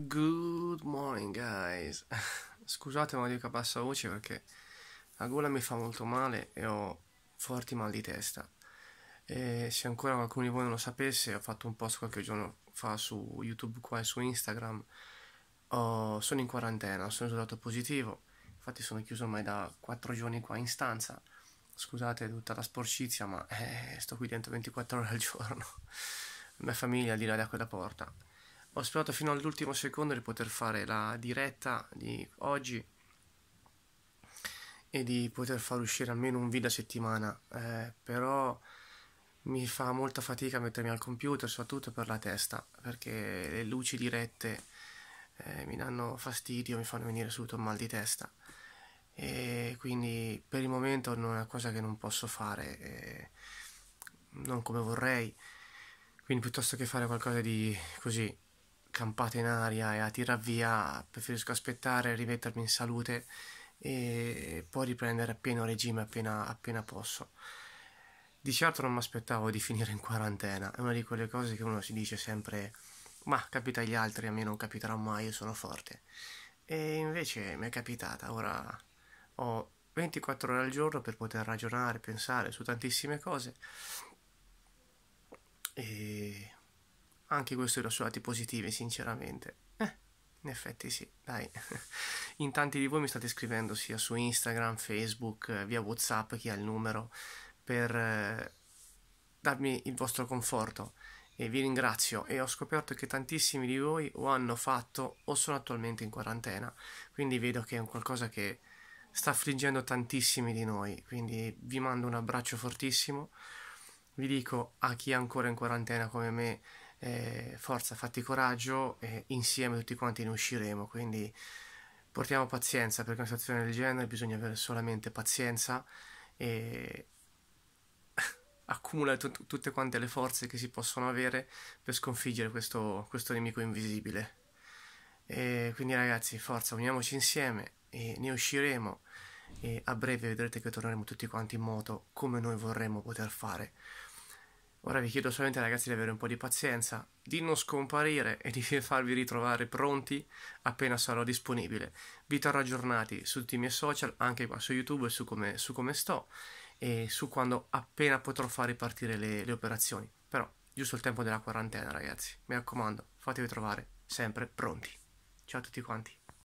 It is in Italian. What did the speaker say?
Good morning guys Scusate ma dico a bassa voce perché la gola mi fa molto male e ho forti mal di testa e se ancora qualcuno di voi non lo sapesse ho fatto un post qualche giorno fa su YouTube qua e su Instagram oh, sono in quarantena, sono risultato positivo infatti sono chiuso ormai da 4 giorni qua in stanza scusate tutta la sporcizia ma eh, sto qui dentro 24 ore al giorno la mia famiglia di là da quella porta ho sperato fino all'ultimo secondo di poter fare la diretta di oggi e di poter far uscire almeno un video a settimana, eh, però mi fa molta fatica mettermi al computer, soprattutto per la testa, perché le luci dirette eh, mi danno fastidio, mi fanno venire subito un mal di testa. E quindi per il momento non è una cosa che non posso fare, eh, non come vorrei, quindi piuttosto che fare qualcosa di così campata in aria e a tirar via, preferisco aspettare, rimettermi in salute e poi riprendere a regime appena, appena posso. Di certo non mi aspettavo di finire in quarantena, è una di quelle cose che uno si dice sempre ma capita agli altri, a me non capiterà mai, io sono forte. E invece mi è capitata, ora ho 24 ore al giorno per poter ragionare, pensare su tantissime cose e anche questo era su lati positivi, sinceramente. Eh, in effetti sì, dai. In tanti di voi mi state scrivendo sia su Instagram, Facebook, eh, via WhatsApp, chi ha il numero, per eh, darmi il vostro conforto. E vi ringrazio e ho scoperto che tantissimi di voi o hanno fatto o sono attualmente in quarantena, quindi vedo che è un qualcosa che sta affliggendo tantissimi di noi, quindi vi mando un abbraccio fortissimo, vi dico a chi è ancora in quarantena come me eh, forza, fatti coraggio e insieme tutti quanti ne usciremo, quindi portiamo pazienza perché una situazione del genere bisogna avere solamente pazienza e accumula tutte quante le forze che si possono avere per sconfiggere questo, questo nemico invisibile. E quindi ragazzi, forza, uniamoci insieme e ne usciremo e a breve vedrete che torneremo tutti quanti in moto come noi vorremmo poter fare. Ora vi chiedo solamente ragazzi di avere un po' di pazienza, di non scomparire e di farvi ritrovare pronti appena sarò disponibile. Vi terrò aggiornati su tutti i miei social, anche qua su YouTube su come, su come sto e su quando appena potrò far ripartire le, le operazioni. Però, giusto il tempo della quarantena ragazzi, mi raccomando, fatevi trovare sempre pronti. Ciao a tutti quanti.